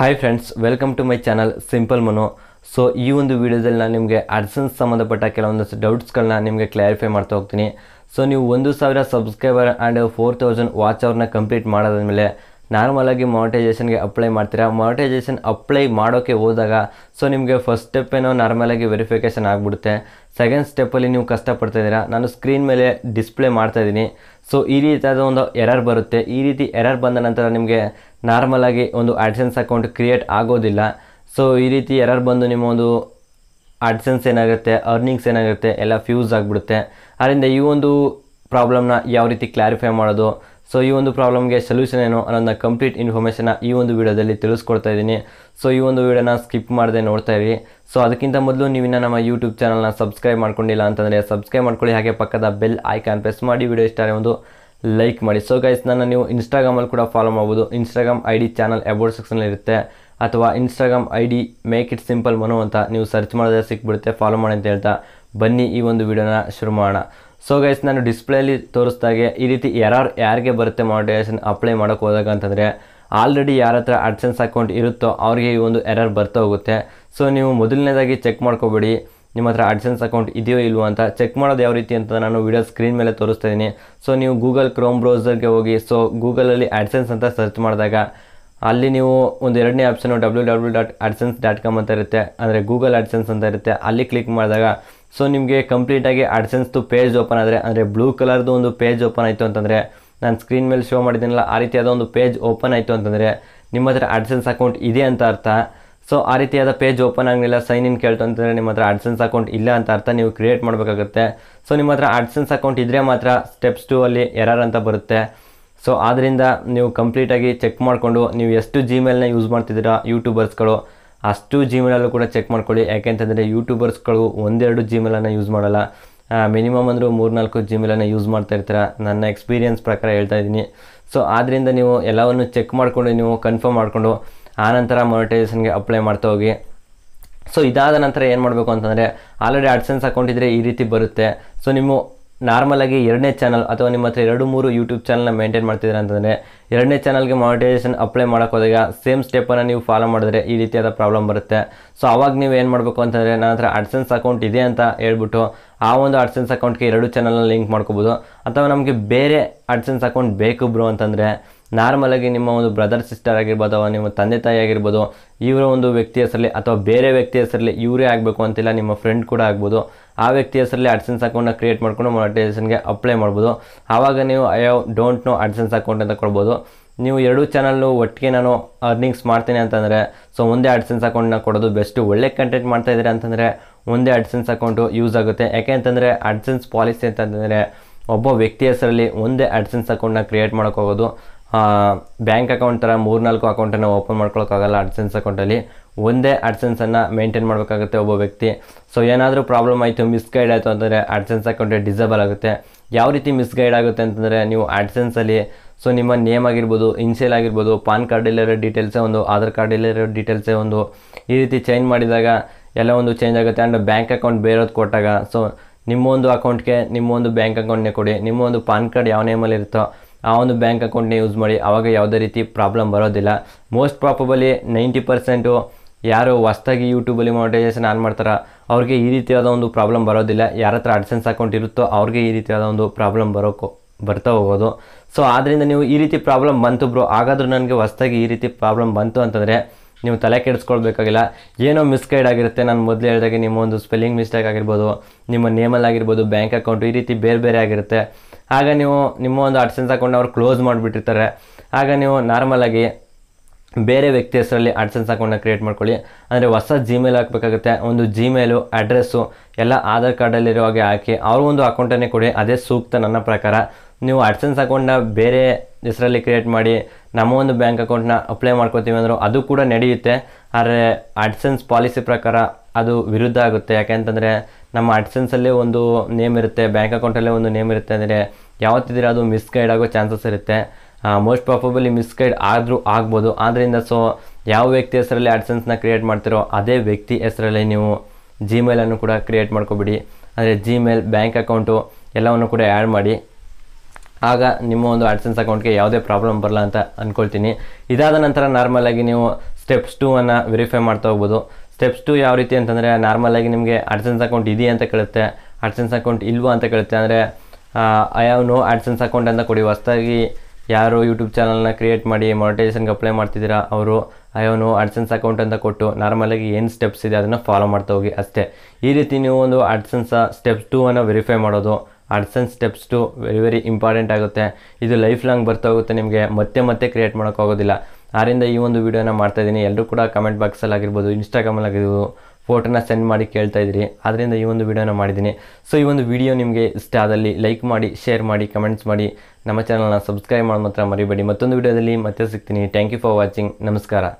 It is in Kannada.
hi friends welcome to my channel simple Manu so ಈ ಒಂದು ವಿಡಿಯೋದಲ್ಲಿ ನಾನು ನಿಮಗೆ ಅಡ್ಸನ್ಸ್ ಸಂಬಂಧಪಟ್ಟ ಕೆಲವೊಂದಷ್ಟು ಡೌಟ್ಸ್ಗಳನ್ನ ನಿಮಗೆ ಕ್ಲಾರಿಫೈ ಮಾಡ್ತಾ ಹೋಗ್ತೀನಿ ಸೊ ನೀವು ಒಂದು ಸಾವಿರ subscriber and four thousand watch ಅವ್ರನ್ನ ಕಂಪ್ಲೀಟ್ ಮೇಲೆ ನಾರ್ಮಲಾಗಿ ಆಗಿ ಅಪ್ಲೈ ಮಾಡ್ತೀರಾ ಮಾನಿಟೈಸೇಷನ್ ಅಪ್ಲೈ ಮಾಡೋಕ್ಕೆ ಹೋದಾಗ ಸೊ ನಿಮಗೆ ಫಸ್ಟ್ ಸ್ಟೆಪ್ ಏನೋ ನಾರ್ಮಲಾಗಿ ವೆರಿಫಿಕೇಷನ್ ಆಗಿಬಿಡುತ್ತೆ ಸೆಕೆಂಡ್ ಸ್ಟೆಪ್ಪಲ್ಲಿ ನೀವು ಕಷ್ಟಪಡ್ತಾ ಇದ್ದೀರಾ ನಾನು ಸ್ಕ್ರೀನ್ ಮೇಲೆ ಡಿಸ್ಪ್ಲೇ ಮಾಡ್ತಾಯಿದ್ದೀನಿ ಸೊ ಈ ರೀತಿಯಾದ ಒಂದು ಎರರ್ ಬರುತ್ತೆ ಈ ರೀತಿ ಎರರ್ ಬಂದ ನಂತರ ನಿಮಗೆ ನಾರ್ಮಲಾಗಿ ಒಂದು ಆಡ್ಸೆನ್ಸ್ ಅಕೌಂಟ್ ಕ್ರಿಯೇಟ್ ಆಗೋದಿಲ್ಲ ಸೊ ಈ ರೀತಿ ಎರರ್ ಬಂದು ನಿಮ್ಮ ಒಂದು ಆಡ್ಸೆನ್ಸ್ ಏನಾಗುತ್ತೆ ಅರ್ನಿಂಗ್ಸ್ ಏನಾಗುತ್ತೆ ಎಲ್ಲ ಫ್ಯೂಸ್ ಆಗಿಬಿಡುತ್ತೆ ಅದರಿಂದ ಈ ಒಂದು ಪ್ರಾಬ್ಲಮ್ನ ಯಾವ ರೀತಿ ಕ್ಲಾರಿಫೈ ಮಾಡೋದು ಸೊ ಈ ಒಂದು ಪ್ರಾಬ್ಲಮ್ಗೆ ಸೊಲ್ಯೂಷನ್ ಏನು ಅನ್ನೋದನ್ನ ಕಂಪ್ಲೀಟ್ ಇನ್ಫಾರ್ಮೇಷನ್ನ ಈ ಒಂದು ವಿಡಿಯೋದಲ್ಲಿ ತಿಳಿಸ್ಕೊಡ್ತಾ ಇದ್ದೀನಿ ಸೊ ಈ ಒಂದು ವಿಡಿಯೋನ ಸ್ಕಿಪ್ ಮಾಡದೆ ನೋಡ್ತಾ ಇರಿ ಸೊ ಅದಕ್ಕಿಂತ ಮೊದಲು ನೀವಿನ್ನ ನಮ್ಮ ಯೂಟ್ಯೂಬ್ ಚಾನಲ್ನ ಸಬ್ಸ್ಕ್ರೈಬ್ ಮಾಡ್ಕೊಂಡಿಲ್ಲ ಅಂತಂದರೆ ಸಬ್ಸ್ಕ್ರೈಬ್ ಮಾಡ್ಕೊಳ್ಳಿ ಹಾಗೆ ಪಕ್ಕದ ಬೆಲ್ ಐಕಾನ್ ಪ್ರೆಸ್ ಮಾಡಿ ವೀಡಿಯೋ ಇಷ್ಟ ಒಂದು ಲೈಕ್ ಮಾಡಿ ಸೊ ಗೈಸ್ ನನ್ನ ನೀವು ಇನ್ಸ್ಟಾಗ್ರಾಮಲ್ಲಿ ಕೂಡ ಫಾಲೋ ಮಾಡ್ಬೋದು Instagram I D channel about section ಇರುತ್ತೆ ಅಥವಾ Instagram I D make it simple Manu ಅಂತ ನೀವು ಸರ್ಚ್ ಮಾಡಿದ್ರೆ ಸಿಕ್ಬಿಡುತ್ತೆ ಫಾಲೋ ಮಾಡಿ ಅಂತ ಹೇಳ್ತಾ ಬನ್ನಿ ಈ ಒಂದು ವೀಡಿಯೋನ ಶುರು ಮಾಡೋಣ ಸೊ ಗೈಸ್ ನಾನು ಡಿಸ್ಪ್ಲೇಲಿ ತೋರಿಸ್ದಾಗೆ ಈ ರೀತಿ ಎರರ್ ಯಾರಿಗೆ ಬರುತ್ತೆ ಮಾಡ್ಯುಲೇಷನ್ ಅಪ್ಲೈ ಮಾಡೋಕ್ಕೆ ಹೋದಾಗ ಅಂತಂದರೆ ಆಲ್ರೆಡಿ ಯಾರ ಹತ್ರ ಅಡ್ಸೆನ್ಸ್ ಅಕೌಂಟ್ ಇರುತ್ತೋ ಅವ್ರಿಗೆ ಈ ಒಂದು ಎರರ್ ಬರ್ತಾ ಹೋಗುತ್ತೆ ಸೊ ನೀವು ಮೊದಲನೇದಾಗಿ ಚೆಕ್ ಮಾಡ್ಕೋಬೇಡಿ ನಿಮ್ಮ ಹತ್ರ ಅಡ್ಸೆನ್ಸ್ ಅಕೌಂಟ್ ಇದೆಯೋ ಇಲ್ವೋ ಅಂತ ಚೆಕ್ ಮಾಡೋದು ಯಾವ ರೀತಿ ಅಂತ ನಾನು ವಿಡಿಯೋ ಸ್ಕ್ರೀನ್ ಮೇಲೆ ತೋರಿಸ್ತಾ ಇದ್ದೀನಿ ಸೊ ನೀವು ಗೂಗಲ್ ಕ್ರೋಮ್ ಬ್ರೌಸರ್ಗೆ ಹೋಗಿ ಸೊ ಗೂಗಲಲ್ಲಿ ಅಡ್ಸೆನ್ಸ್ ಅಂತ ಸರ್ಚ್ ಮಾಡಿದಾಗ ಅಲ್ಲಿ ನೀವು ಒಂದು ಎರಡನೇ option W W dot AdSense dot com ಅಂತ ಇರುತ್ತೆ ಅಂದರೆ ಗೂಗಲ್ ಆಡ್ಸೆನ್ಸ್ ಅಂತ ಇರುತ್ತೆ ಅಲ್ಲಿ ಕ್ಲಿಕ್ ಮಾಡಿದಾಗ ಸೊ ನಿಮಗೆ ಕಂಪ್ಲೀಟಾಗಿ ಅಡ್ಸೆನ್ಸ್ದು ಪೇಜ್ ಓಪನ್ ಆದರೆ ಅಂದರೆ ಬ್ಲೂ ಕಲರ್ದು ಒಂದು ಪೇಜ್ ಓಪನ್ ಆಯಿತು ಅಂತಂದರೆ ನಾನು ಸ್ಕ್ರೀನ್ ಮೇಲೆ ಶೋ ಮಾಡಿದ್ದೀನಲ್ಲ ಆ ರೀತಿಯಾದ ಒಂದು ಪೇಜ್ ಓಪನ್ ಆಯಿತು ಅಂತಂದರೆ ನಿಮ್ಮ ಹತ್ರ ಅಡ್ಸೆನ್ಸ್ ಅಕೌಂಟ್ ಇದೆ ಅಂತ ಅರ್ಥ ಸೊ ಆ ರೀತಿಯಾದ ಪೇಜ್ ಓಪನ್ ಆಗಲಿಲ್ಲ ಸೈನ್ ಇನ್ ಕೇಳ್ತು ಅಂತಂದರೆ ನಿಮ್ಮ ಹತ್ರ ಅಡ್ಸೆನ್ಸ್ ಅಕೌಂಟ್ ಇಲ್ಲ ಅಂತ ಅರ್ಥ ನೀವು ಕ್ರಿಯೇಟ್ ಮಾಡಬೇಕಾಗುತ್ತೆ ಸೊ ನಿಮ್ಮ ಹತ್ರ ಅಡ್ಸೆನ್ಸ್ ಅಕೌಂಟ್ ಇದ್ದರೆ ಮಾತ್ರ ಸ್ಟೆಪ್ಸ್ ಟು ಅಲ್ಲಿ ಎರರ್ ಅಂತ ಬರುತ್ತೆ ಸೊ ಆದ್ದರಿಂದ ನೀವು ಕಂಪ್ಲೀಟಾಗಿ ಚೆಕ್ ಮಾಡಿಕೊಂಡು ನೀವು ಎಷ್ಟು ಜಿಮೇಲ್ನ ಯೂಸ್ ಮಾಡ್ತಿದ್ದೀರಾ ಯೂಟ್ಯೂಬರ್ಸ್ಗಳು ಅಷ್ಟು ಜಿಮೇಲಲ್ಲೂ ಕೂಡ ಚೆಕ್ ಮಾಡ್ಕೊಳ್ಳಿ ಯಾಕೆಂತಂದರೆ ಯೂಟ್ಯೂಬರ್ಸ್ಗಳು ಒಂದೆರಡು ಜಿಮೇಲನ್ನು ಯೂಸ್ ಮಾಡಲ್ಲ ಮಿನಿಮಮ್ ಅಂದರೂ ನಾಲ್ಕು ಜಿಮೇಲನ್ನು ಯೂಸ್ ಮಾಡ್ತಾ ನನ್ನ ಎಕ್ಸ್ಪೀರಿಯನ್ಸ್ ಪ್ರಕಾರ ಹೇಳ್ತಾ ಇದ್ದೀನಿ ಸೊ ಆದ್ದರಿಂದ ನೀವು ಎಲ್ಲವನ್ನು ಚೆಕ್ ಮಾಡಿಕೊಂಡು ನೀವು ಕನ್ಫರ್ಮ್ ಮಾಡಿಕೊಂಡು ಆನಂತರ ಮೊನಿಟೈಸೇಷನ್ಗೆ ಅಪ್ಲೈ ಮಾಡ್ತಾ ಹೋಗಿ ಸೊ ಇದಾದ ನಂತರ ಏನು ಮಾಡಬೇಕು ಅಂತಂದರೆ ಆಲ್ರೆಡಿ ಅಡ್ಸೆನ್ಸ್ ಅಕೌಂಟ್ ಇದ್ದರೆ ಈ ರೀತಿ ಬರುತ್ತೆ ಸೊ ನಿಮ್ಮ ನಾರ್ಮಲಾಗಿ ಎರಡನೇ ಚಾನಲ್ ಅಥವಾ ನಿಮ್ಮ ಹತ್ರ ಎರಡು ಮೂರು ಯೂಟ್ಯೂಬ್ ಚಾನಲ್ನ ಮೇಂಟೈನ್ ಮಾಡ್ತಿದ್ದೀರ ಅಂತಂದರೆ ಎರಡನೇ ಚಾನಲ್ಗೆ ಮಾನಿಟೈಸೇಷನ್ ಅಪ್ಲೈ ಹೋದಾಗ ಸೇಮ್ ಸ್ಟೆಪ್ಪನ್ನು ನೀವು ಫಾಲೋ ಮಾಡಿದ್ರೆ ಈ ರೀತಿಯಾದ ಪ್ರಾಬ್ಲಮ್ ಬರುತ್ತೆ ಸೊ ಅವಾಗ ನೀವು ಏನು ಮಾಡಬೇಕು ಅಂತಂದರೆ ನನ್ನ ಹತ್ರ ಅಡ್ಸೆನ್ಸ್ ಅಕೌಂಟ್ ಇದೆ ಅಂತ ಹೇಳ್ಬಿಟ್ಟು ಆ ಒಂದು ಅಡ್ಸೆನ್ಸ್ ಅಕೌಂಟ್ಗೆ ಎರಡು ಚಾನಲ್ನ ಲಿಂಕ್ ಮಾಡ್ಕೋಬೋದು ಅಥವಾ ನಮಗೆ ಬೇರೆ ಅಡ್ಸೆನ್ಸ್ ಅಕೌಂಟ್ ಬೇಕು ಬ್ರೋ ಅಂತಂದರೆ ನಾರ್ಮಲಾಗಿ ನಿಮ್ಮ ಒಂದು ಬ್ರದರ್ ಸಿಸ್ಟರ್ ಆಗಿರ್ಬೋದು ಅಥವಾ ನಿಮ್ಮ ತಂದೆ ತಾಯಿ ಆಗಿರ್ಬೋದು ಇವರ ಒಂದು ವ್ಯಕ್ತಿ ಹೆಸರಲ್ಲಿ ಅಥವಾ ಬೇರೆ ವ್ಯಕ್ತಿ ಹೆಸರಲ್ಲಿ ಇವರೇ ಆಗಬೇಕು ಅಂತಿಲ್ಲ ನಿಮ್ಮ ಫ್ರೆಂಡ್ ಕೂಡ ಆಗ್ಬೋದು ಆ ವ್ಯಕ್ತಿ ಹೆಸರಲ್ಲಿ ಅಡ್ಸೆನ್ಸ್ ಅಕೌಂಟ್ನ ಕ್ರಿಯೇಟ್ ಮಾಡಿಕೊಂಡು ಮೊನಿಟೈಸೇಷನ್ಗೆ ಅಪ್ಲೈ ಮಾಡ್ಬೋದು ಆವಾಗ ನೀವು I have don't know AdSense account ಅಂತ ಕೊಡ್ಬೋದು ನೀವು ಎರಡು ಚಾನಲ್ಲು ಒಟ್ಟಿಗೆ ನಾನು ಅರ್ನಿಂಗ್ಸ್ ಮಾಡ್ತೀನಿ ಅಂತಂದರೆ ಸೊ ಒಂದೇ ಅಡ್ಸೆನ್ಸ್ ಅಕೌಂಟ್ನ ಕೊಡೋದು ಬೆಸ್ಟು ಒಳ್ಳೆ ಕಂಟೆಂಟ್ ಮಾಡ್ತಾ ಇದ್ದಾರೆ ಅಂತಂದರೆ ಒಂದೇ ಅಡ್ಸೆನ್ಸ್ ಅಕೌಂಟು ಯೂಸ್ ಆಗುತ್ತೆ ಯಾಕೆ ಅಂತಂದರೆ ಅಡ್ಸೆನ್ಸ್ ಪಾಲಿಸಿ ಅಂತಂದರೆ ಒಬ್ಬ ವ್ಯಕ್ತಿ ಹೆಸರಲ್ಲಿ ಒಂದೇ ಅಡ್ಸೆನ್ಸ್ ಅಕೌಂಟ್ನ ಕ್ರಿಯೇಟ್ ಮಾಡೋಕ್ಕೋಗೋದು ಬ್ಯಾಂಕ್ ಅಕೌಂಟ್ ಥರ ಮೂರ್ನಾಲ್ಕು ಅಕೌಂಟನ್ನು ಓಪನ್ ಮಾಡ್ಕೊಳಕ್ಕಾಗಲ್ಲ ಅಡ್ಸೆನ್ಸ್ ಅಕೌಂಟಲ್ಲಿ ಒಂದೇ ಅಡ್ಸೆನ್ಸನ್ನು ಮೇಂಟೈನ್ ಮಾಡಬೇಕಾಗುತ್ತೆ ಒಬ್ಬ ವ್ಯಕ್ತಿ ಸೊ ಏನಾದರೂ ಪ್ರಾಬ್ಲಮ್ ಆಯಿತು ಮಿಸ್ಗೈಡ್ ಆಯಿತು ಅಂದರೆ ಅಡ್ಸೆನ್ಸ್ ಅಕೌಂಟ್ ಡಿಸೇಬಲ್ ಆಗುತ್ತೆ ಯಾವ ರೀತಿ ಮಿಸ್ಗೈಡ್ ಆಗುತ್ತೆ ಅಂತಂದರೆ ನೀವು ಅಡ್ಸೆನ್ಸಲ್ಲಿ ಸೊ ನಿಮ್ಮ ನೇಮ್ ಆಗಿರ್ಬೋದು ಇನ್ಸೇಲ್ ಆಗಿರ್ಬೋದು ಪಾನ್ ಕಾರ್ಡಲ್ಲಿರೋ ಡೀಟೇಲ್ಸೇ ಒಂದು ಆಧಾರ್ ಕಾರ್ಡಲ್ಲಿರೋ ಡೀಟೇಲ್ಸೇ ಒಂದು ಈ ರೀತಿ ಚೇಂಜ್ ಮಾಡಿದಾಗ ಎಲ್ಲ ಒಂದು ಚೇಂಜ್ ಆಗುತ್ತೆ ಆ್ಯಂಡ್ ಬ್ಯಾಂಕ್ ಅಕೌಂಟ್ ಬೇರೆಯವ್ರದ್ದು ಕೊಟ್ಟಾಗ ಸೊ ನಿಮ್ಮೊಂದು ಅಕೌಂಟ್ಗೆ ನಿಮ್ಮೊಂದು ಬ್ಯಾಂಕ್ ಅಕೌಂಟ್ನೇ ಕೊಡಿ ನಿಮ್ಮ ಒಂದು ಪಾನ್ ಕಾರ್ಡ್ ಯಾವ ನೇಮಲ್ಲಿ ಇರುತ್ತೋ ಆ ಒಂದು ಬ್ಯಾಂಕ್ ಅಕೌಂಟ್ನೇ ಯೂಸ್ ಮಾಡಿ ಆವಾಗ ಯಾವುದೇ ರೀತಿ ಪ್ರಾಬ್ಲಮ್ ಬರೋದಿಲ್ಲ ಮೋಸ್ಟ್ ಪ್ರಾಪಬಲಿ ನೈಂಟಿ ಪರ್ಸೆಂಟು ಯಾರು ಹೊಸ್ದಾಗಿ ಯೂಟ್ಯೂಬಲ್ಲಿ ಮಾನಿಟೈಸೇಷನ್ ಆನ್ ಮಾಡ್ತಾರೆ ಅವ್ರಿಗೆ ಈ ರೀತಿಯಾದ ಒಂದು ಪ್ರಾಬ್ಲಮ್ ಬರೋದಿಲ್ಲ ಯಾರ ಹತ್ರ ಅಡ್ಸೆನ್ಸ್ ಅಕೌಂಟ್ ಇರುತ್ತೋ ಅವ್ರಿಗೆ ಈ ರೀತಿಯಾದ ಒಂದು ಪ್ರಾಬ್ಲಮ್ ಬರೋಕ್ಕೋ ಬರ್ತಾ ಹೋಗೋದು ಸೊ ಆದ್ದರಿಂದ ನೀವು ಈ ರೀತಿ ಪ್ರಾಬ್ಲಮ್ ಬಂತು ಬ್ರೋ ಹಾಗಾದರೂ ನನಗೆ ಹೊಸ್ದಾಗಿ ಈ ರೀತಿ ಪ್ರಾಬ್ಲಮ್ ಬಂತು ಅಂತಂದರೆ ನೀವು ತಲೆ ಕೆಡಿಸ್ಕೊಳ್ಬೇಕಾಗಿಲ್ಲ ಏನೋ ಮಿಸ್ಗೈಡ್ ಆಗಿರುತ್ತೆ ನಾನು ಮೊದಲು ಹೇಳಿದಾಗ ನಿಮ್ಮ ಒಂದು ಸ್ಪೆಲ್ಲಿಂಗ್ ಮಿಸ್ಟೇಕ್ ಆಗಿರ್ಬೋದು ನಿಮ್ಮ ನೇಮಲ್ಲಿ ಆಗಿರ್ಬೋದು ಬ್ಯಾಂಕ್ ಅಕೌಂಟು ಈ ರೀತಿ ಬೇರೆ ಬೇರೆ ಆಗಿರುತ್ತೆ ಆಗ ನೀವು ನಿಮ್ಮ ಒಂದು ಅಡ್ಸೆನ್ಸ್ ಅಕೌಂಟ್ ಅವ್ರು ಕ್ಲೋಸ್ ಮಾಡಿಬಿಟ್ಟಿರ್ತಾರೆ ಆಗ ನೀವು ನಾರ್ಮಲಾಗಿ ಬೇರೆ ವ್ಯಕ್ತಿ ಹೆಸರಲ್ಲಿ ಅಡ್ಸೆನ್ಸ್ ಅಕೌಂಟನ್ನ ಕ್ರಿಯೇಟ್ ಮಾಡ್ಕೊಳ್ಳಿ ಅಂದರೆ ಹೊಸ ಜಿಮೇಲ್ ಹಾಕಬೇಕಾಗುತ್ತೆ ಒಂದು ಜಿಮೇಲು ಅಡ್ರೆಸ್ಸು ಎಲ್ಲ ಆಧಾರ್ ಕಾರ್ಡಲ್ಲಿರೋ ಹಾಗೆ ಹಾಕಿ ಒಂದು ಅಕೌಂಟನ್ನೇ ಕೊಡಿ ಅದೇ ಸೂಕ್ತ ನನ್ನ ಪ್ರಕಾರ ನೀವು ಅಡ್ಸೆನ್ಸ್ ಅಕೌಂಟನ್ನ ಬೇರೆ ಹೆಸರಲ್ಲಿ ಕ್ರಿಯೇಟ್ ಮಾಡಿ ನಮ್ಮ ಒಂದು ಬ್ಯಾಂಕ್ ಅಕೌಂಟನ್ನ ಅಪ್ಲೈ ಮಾಡ್ಕೋತೀವಿ ಅಂದರೂ ಅದು ಕೂಡ ನಡೆಯುತ್ತೆ ಆದರೆ ಅಡ್ಸೆನ್ಸ್ ಪಾಲಿಸಿ ಪ್ರಕಾರ ಅದು ವಿರುದ್ಧ ಆಗುತ್ತೆ ಯಾಕೆಂತಂದರೆ ನಮ್ಮ ಅಡ್ಸೆನ್ಸಲ್ಲೇ ಒಂದು ನೇಮ್ ಇರುತ್ತೆ ಬ್ಯಾಂಕ್ ಅಕೌಂಟಲ್ಲೇ ಒಂದು ನೇಮ್ ಇರುತ್ತೆ ಅಂದರೆ ಯಾವತ್ತಿದ್ರೆ ಅದು ಮಿಸ್ಗೈಡ್ ಆಗೋ ಚಾನ್ಸಸ್ ಇರುತ್ತೆ ಮೋಸ್ಟ್ ಪ್ರಾಪಬಲಿ ಮಿಸ್ಗೈಡ್ ಆದರೂ ಆಗ್ಬೋದು ಆದ್ದರಿಂದ ಸೊ ಯಾವ ವ್ಯಕ್ತಿ ಹೆಸರಲ್ಲಿ ಆಡ್ಸನ್ಸ್ನ ಕ್ರಿಯೇಟ್ ಮಾಡ್ತಿರೋ ಅದೇ ವ್ಯಕ್ತಿ ಹೆಸರಲ್ಲಿ ನೀವು ಜಿಮೇಲನ್ನು ಕೂಡ ಕ್ರಿಯೇಟ್ ಮಾಡ್ಕೊಬಿಡಿ ಅಂದರೆ ಜಿಮೇಲ್ ಬ್ಯಾಂಕ್ ಅಕೌಂಟು ಎಲ್ಲವನ್ನು ಕೂಡ ಆ್ಯಡ್ ಮಾಡಿ ಆಗ ನಿಮ್ಮ ಒಂದು ಆಡ್ಸನ್ಸ್ ಅಕೌಂಟ್ಗೆ ಯಾವುದೇ ಪ್ರಾಬ್ಲಮ್ ಬರಲ್ಲ ಅಂತ ಅಂದ್ಕೊಳ್ತೀನಿ ಇದಾದ ನಂತರ ನಾರ್ಮಲಾಗಿ ನೀವು ಸ್ಟೆಪ್ಸ್ ಟೂವನ್ನು ವೆರಿಫೈ ಮಾಡ್ತಾ ಹೋಗ್ಬೋದು ಸ್ಟೆಪ್ಸ್ ಟು ಯಾವ ರೀತಿ ಅಂತಂದರೆ ನಾರ್ಮಲಾಗಿ ನಿಮಗೆ ಆಡ್ಸನ್ಸ್ ಅಕೌಂಟ್ ಇದೆಯಾ ಅಂತ ಕೇಳುತ್ತೆ ಆಡ್ಸನ್ಸ್ ಅಕೌಂಟ್ ಇಲ್ವಾ ಅಂತ ಕೇಳುತ್ತೆ ಅಂದರೆ I have no AdSense account ಅಂತ ಕೊಡಿ ಹೊಸ್ದಾಗಿ ಯಾರು ಯೂಟ್ಯೂಬ್ ಚಾನಲ್ನ ಕ್ರಿಯೇಟ್ ಮಾಡಿ ಮೊನಿಟೈಸೇಷನ್ಗೆ ಅಪ್ಲೈ ಮಾಡ್ತಿದ್ದೀರಾ ಅವರು ಅಯೋನು ಅಡ್ಸನ್ಸ್ ಅಕೌಂಟ್ ಅಂತ ಕೊಟ್ಟು ನಾರ್ಮಲಾಗಿ ಏನು ಸ್ಟೆಪ್ಸ್ ಇದೆ ಅದನ್ನು ಫಾಲೋ ಮಾಡ್ತಾ ಹೋಗಿ ಅಷ್ಟೇ ಈ ರೀತಿ ನೀವು ಒಂದು ಅಡ್ಸೆನ್ಸ ಸ್ಟೆಪ್ ಟೂವನ್ನು ಅನ್ನು ವೆರಿಫೈ ಮಾಡೋದು AdSense steps to very very important ಆಗುತ್ತೆ ಇದು ಲೈಫ್ ಲಾಂಗ್ ಬರ್ತಾ ಹೋಗುತ್ತೆ ನಿಮಗೆ ಮತ್ತೆ ಮತ್ತೆ ಕ್ರಿಯೇಟ್ ಮಾಡೋಕ್ಕಾಗೋದಿಲ್ಲ ಆರಿಂದ ಈ ಒಂದು ವೀಡಿಯೋನ ಮಾಡ್ತಾಯಿದ್ದೀನಿ ಎಲ್ಲರೂ ಕೂಡ ಕಮೆಂಟ್ ಬಾಕ್ಸಲ್ಲಿ ಆಗಿರ್ಬೋದು ಇನ್ಸ್ಟಾಗ್ರಾಮಲ್ಲಿ ಆಗಿರ್ಬೋದು ಫೋಟೋನ ಸೆಂಡ್ ಮಾಡಿ ಕೇಳ್ತಾ ಇದ್ದೀರಿ ಆದ್ದರಿಂದ ಈ ಒಂದು ವಿಡಿಯೋನ ಮಾಡಿದ್ದೀನಿ ಸೊ ಈ ಒಂದು ವಿಡಿಯೋ ನಿಮಗೆ ಇಷ್ಟ ಆದಲ್ಲಿ ಲೈಕ್ ಮಾಡಿ ಶೇರ್ ಮಾಡಿ ಕಮೆಂಟ್ಸ್ ಮಾಡಿ ನಮ್ಮ ಚಾನಲ್ನ ಸಬ್ಸ್ಕ್ರೈಬ್ ಮಾಡಿ ಮಾತ್ರ ಮರಿಬೇಡಿ ಮತ್ತೊಂದು ವಿಡಿಯೋದಲ್ಲಿ ಮತ್ತೆ ಸಿಗ್ತೀನಿ ಥ್ಯಾಂಕ್ ಯು ಫಾರ್ ವಾಚಿಂಗ್ ನಮಸ್ಕಾರ